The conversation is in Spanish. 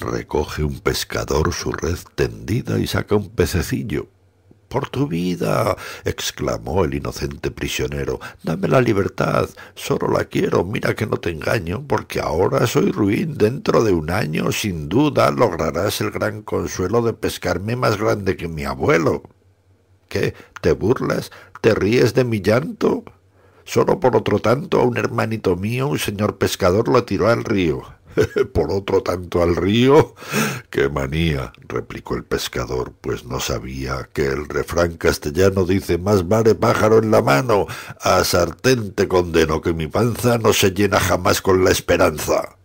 Recoge un pescador su red tendida y saca un pececillo. Por tu vida. exclamó el inocente prisionero. Dame la libertad. Solo la quiero. Mira que no te engaño, porque ahora soy ruin. Dentro de un año, sin duda, lograrás el gran consuelo de pescarme más grande que mi abuelo. ¿Qué? ¿Te burlas? ¿Te ríes de mi llanto? Solo por otro tanto a un hermanito mío un señor pescador lo tiró al río. Por otro tanto al río. ¡Qué manía! replicó el pescador, pues no sabía que el refrán castellano dice más vale pájaro en la mano. A sartén te condeno que mi panza no se llena jamás con la esperanza.